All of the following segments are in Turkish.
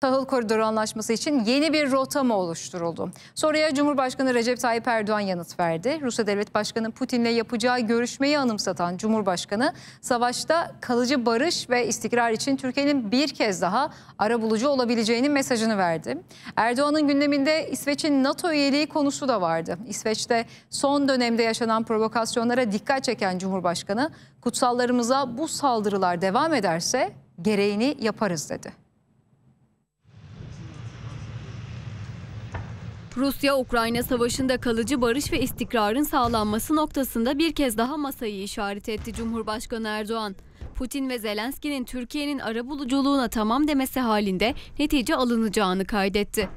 Tahıl Koridoru Anlaşması için yeni bir rota mı oluşturuldu? Soruya Cumhurbaşkanı Recep Tayyip Erdoğan yanıt verdi. Rusya Devlet Başkanı Putin'le yapacağı görüşmeyi anımsatan Cumhurbaşkanı, savaşta kalıcı barış ve istikrar için Türkiye'nin bir kez daha ara bulucu olabileceğinin mesajını verdi. Erdoğan'ın gündeminde İsveç'in NATO üyeliği konusu da vardı. İsveç'te son dönemde yaşanan provokasyonlara dikkat çeken Cumhurbaşkanı, kutsallarımıza bu saldırılar devam ederse gereğini yaparız dedi. Rusya-Ukrayna savaşında kalıcı barış ve istikrarın sağlanması noktasında bir kez daha masayı işaret etti Cumhurbaşkanı Erdoğan. Putin ve Zelenski'nin Türkiye'nin ara buluculuğuna tamam demesi halinde netice alınacağını kaydetti.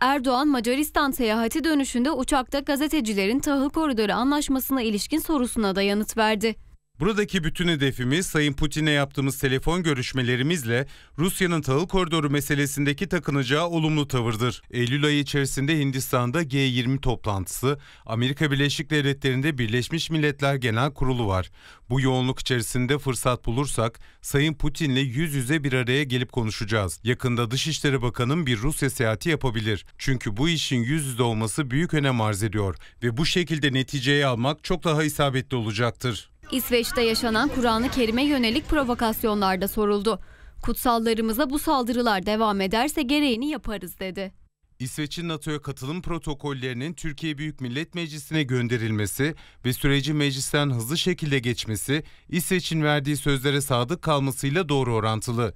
Erdoğan Macaristan seyahati dönüşünde uçakta gazetecilerin tahıl koridoru anlaşmasına ilişkin sorusuna da yanıt verdi. Buradaki bütün hedefimiz Sayın Putin'e yaptığımız telefon görüşmelerimizle Rusya'nın tahıl koridoru meselesindeki takınacağı olumlu tavırdır. Eylül ayı içerisinde Hindistan'da G20 toplantısı, Amerika Birleşik Devletleri'nde Birleşmiş Milletler Genel Kurulu var. Bu yoğunluk içerisinde fırsat bulursak Sayın Putin'le yüz yüze bir araya gelip konuşacağız. Yakında Dışişleri Bakanı'nın bir Rusya seyahati yapabilir. Çünkü bu işin yüz yüze olması büyük önem arz ediyor ve bu şekilde neticeyi almak çok daha isabetli olacaktır. İsveç'te yaşanan Kur'an-ı Kerim'e yönelik provokasyonlarda soruldu. Kutsallarımıza bu saldırılar devam ederse gereğini yaparız dedi. İsveç'in NATO'ya katılım protokollerinin Türkiye Büyük Millet Meclisi'ne gönderilmesi ve süreci meclisten hızlı şekilde geçmesi İsveç'in verdiği sözlere sadık kalmasıyla doğru orantılı.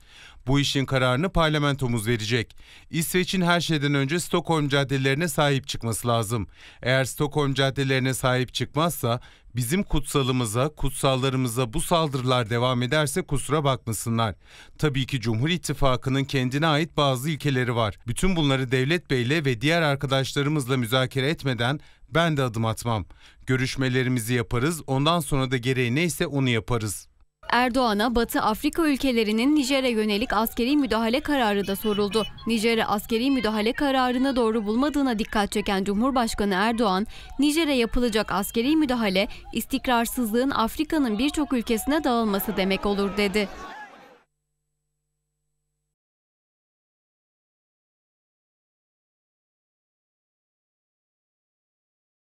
Bu işin kararını parlamentomuz verecek. İsveç'in her şeyden önce Stockholm caddelerine sahip çıkması lazım. Eğer Stockholm caddelerine sahip çıkmazsa bizim kutsalımıza, kutsallarımıza bu saldırılar devam ederse kusura bakmasınlar. Tabii ki Cumhur İttifakı'nın kendine ait bazı ilkeleri var. Bütün bunları Devlet Bey'le ve diğer arkadaşlarımızla müzakere etmeden ben de adım atmam. Görüşmelerimizi yaparız, ondan sonra da gereği neyse onu yaparız. Erdoğan'a Batı Afrika ülkelerinin Nijer'e yönelik askeri müdahale kararı da soruldu. Nijer'e askeri müdahale kararını doğru bulmadığına dikkat çeken Cumhurbaşkanı Erdoğan, Nijer'e yapılacak askeri müdahale istikrarsızlığın Afrika'nın birçok ülkesine dağılması demek olur dedi.